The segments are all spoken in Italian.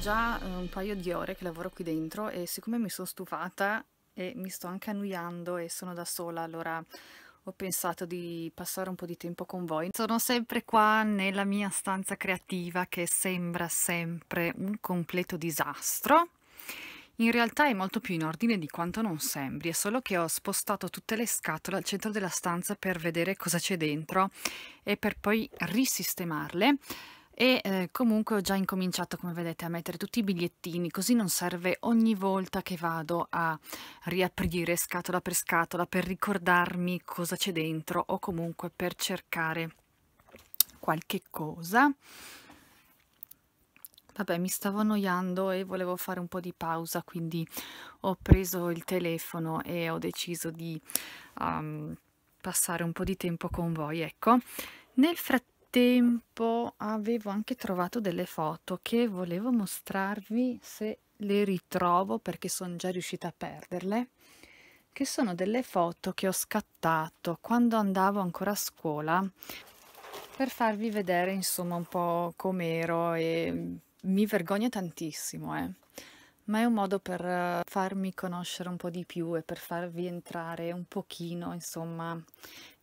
già eh, un paio di ore che lavoro qui dentro e siccome mi sono stufata e mi sto anche annuiando e sono da sola, allora ho pensato di passare un po' di tempo con voi. Sono sempre qua nella mia stanza creativa che sembra sempre un completo disastro. In realtà è molto più in ordine di quanto non sembri, è solo che ho spostato tutte le scatole al centro della stanza per vedere cosa c'è dentro e per poi risistemarle e eh, comunque ho già incominciato come vedete a mettere tutti i bigliettini così non serve ogni volta che vado a riaprire scatola per scatola per ricordarmi cosa c'è dentro o comunque per cercare qualche cosa vabbè mi stavo annoiando e volevo fare un po' di pausa quindi ho preso il telefono e ho deciso di um, passare un po' di tempo con voi ecco nel frattempo tempo avevo anche trovato delle foto che volevo mostrarvi se le ritrovo perché sono già riuscita a perderle che sono delle foto che ho scattato quando andavo ancora a scuola per farvi vedere insomma un po' com'ero e mi vergogno tantissimo eh ma è un modo per farmi conoscere un po' di più e per farvi entrare un pochino, insomma,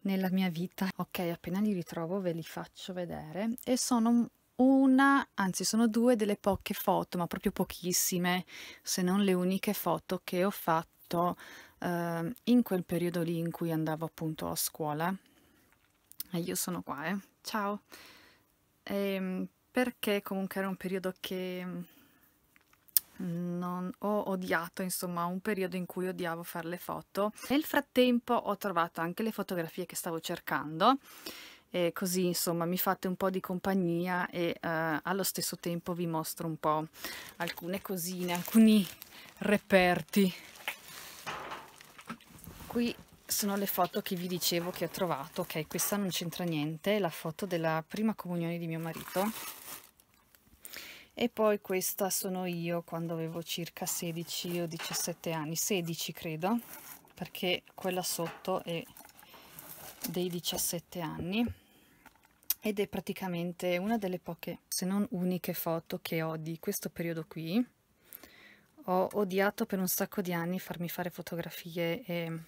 nella mia vita. Ok, appena li ritrovo ve li faccio vedere e sono una, anzi sono due delle poche foto, ma proprio pochissime, se non le uniche foto che ho fatto eh, in quel periodo lì in cui andavo appunto a scuola. E io sono qua, eh. Ciao! E, ehm, perché comunque era un periodo che non ho odiato insomma un periodo in cui odiavo fare le foto nel frattempo ho trovato anche le fotografie che stavo cercando e così insomma mi fate un po' di compagnia e uh, allo stesso tempo vi mostro un po' alcune cosine, alcuni reperti. Qui sono le foto che vi dicevo che ho trovato, ok questa non c'entra niente, la foto della prima comunione di mio marito e poi questa sono io quando avevo circa 16 o 17 anni, 16 credo, perché quella sotto è dei 17 anni ed è praticamente una delle poche, se non uniche foto che ho di questo periodo qui. Ho odiato per un sacco di anni farmi fare fotografie e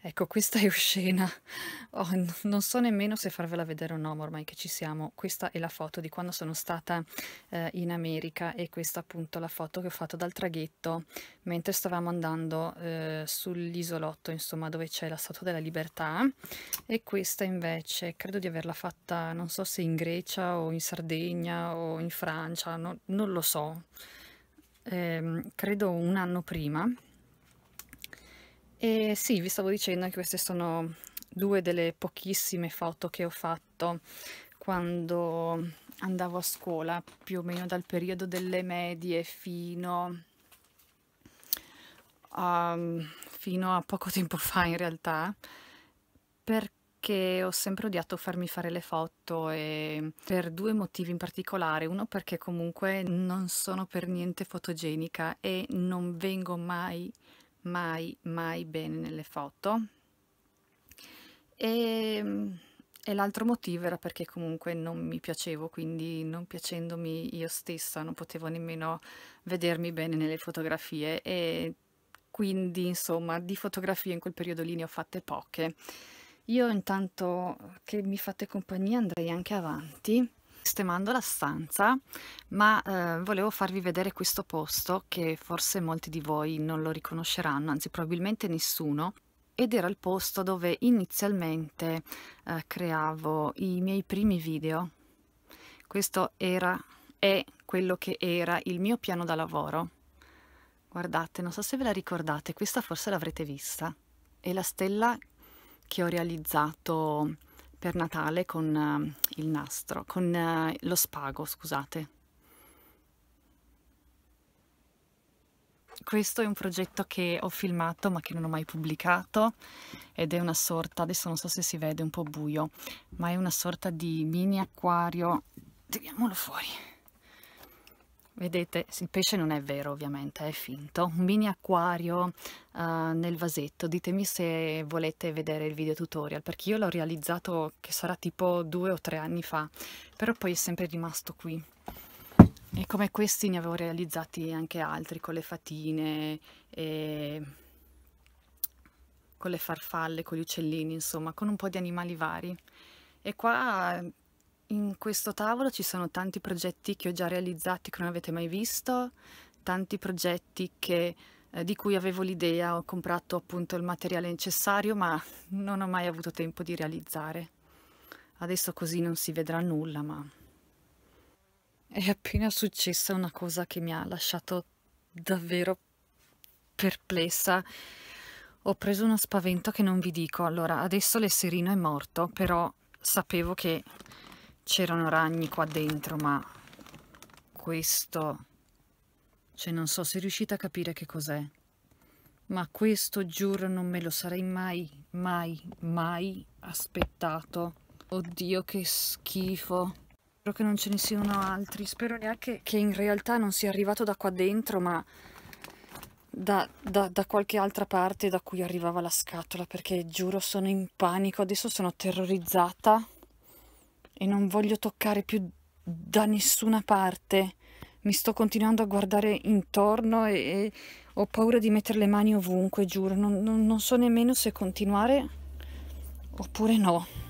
Ecco, questa è uscena. Oh, n- non so nemmeno se farvela vedere o no, ormai che ci siamo. Questa è la foto di quando sono stata eh, in America e questa appunto la foto che ho fatto dal traghetto mentre stavamo andando eh, sull'isolotto, insomma, dove c'è la Statua della Libertà. E questa invece credo di averla fatta, non so se in Grecia o in Sardegna o in Francia, no, non lo so. Eh, credo un anno prima e eh, sì, vi stavo dicendo che queste sono due delle pochissime foto che ho fatto quando andavo a scuola, più o meno dal periodo delle medie fino a, fino a poco tempo fa in realtà, perché ho sempre odiato farmi fare le foto e per due motivi in particolare, uno perché comunque non sono per niente fotogenica e non vengo mai mai mai bene nelle foto e, ehm, e l'altro motivo era perché comunque non mi piacevo quindi non piacendomi io stessa non potevo nemmeno vedermi bene nelle fotografie e quindi insomma di fotografie in quel periodo lì ne ho fatte poche io intanto che mi fate compagnia andrei anche avanti sistemando la stanza, ma eh, volevo farvi vedere questo posto che forse molti di voi non lo riconosceranno, anzi probabilmente nessuno, ed era il posto dove inizialmente eh, creavo i miei primi video. Questo era, è quello che era il mio piano da lavoro. Guardate, non so se ve la ricordate, questa forse l'avrete vista. È la stella che ho realizzato per Natale con uh, il nastro, con uh, lo spago, scusate. Questo è un progetto che ho filmato ma che non ho mai pubblicato ed è una sorta, adesso non so se si vede, un po' buio, ma è una sorta di mini acquario, tiriamolo fuori Vedete, il pesce non è vero ovviamente, è finto. Un mini acquario uh, nel vasetto. Ditemi se volete vedere il video tutorial, perché io l'ho realizzato che sarà tipo due o tre anni fa, però poi è sempre rimasto qui. E come questi ne avevo realizzati anche altri, con le fatine, e... con le farfalle, con gli uccellini, insomma, con un po' di animali vari. E qua in questo tavolo ci sono tanti progetti che ho già realizzati che non avete mai visto, tanti progetti che, eh, di cui avevo l'idea, ho comprato appunto il materiale necessario ma non ho mai avuto tempo di realizzare. Adesso così non si vedrà nulla ma... È appena successa una cosa che mi ha lasciato davvero perplessa. Ho preso uno spavento che non vi dico. Allora, adesso l'esserino è morto, però sapevo che C'erano ragni qua dentro, ma questo... Cioè non so se riuscite a capire che cos'è. Ma questo, giuro, non me lo sarei mai, mai, mai aspettato. Oddio, che schifo. Spero che non ce ne siano altri. Spero neanche che in realtà non sia arrivato da qua dentro, ma... Da, da, da, qualche altra parte da cui arrivava la scatola perché giuro sono in panico, adesso sono terrorizzata e non voglio toccare più da nessuna parte. Mi sto continuando a guardare intorno e, e ho paura di mettere le mani ovunque, giuro. Non, non, non so nemmeno se continuare oppure no.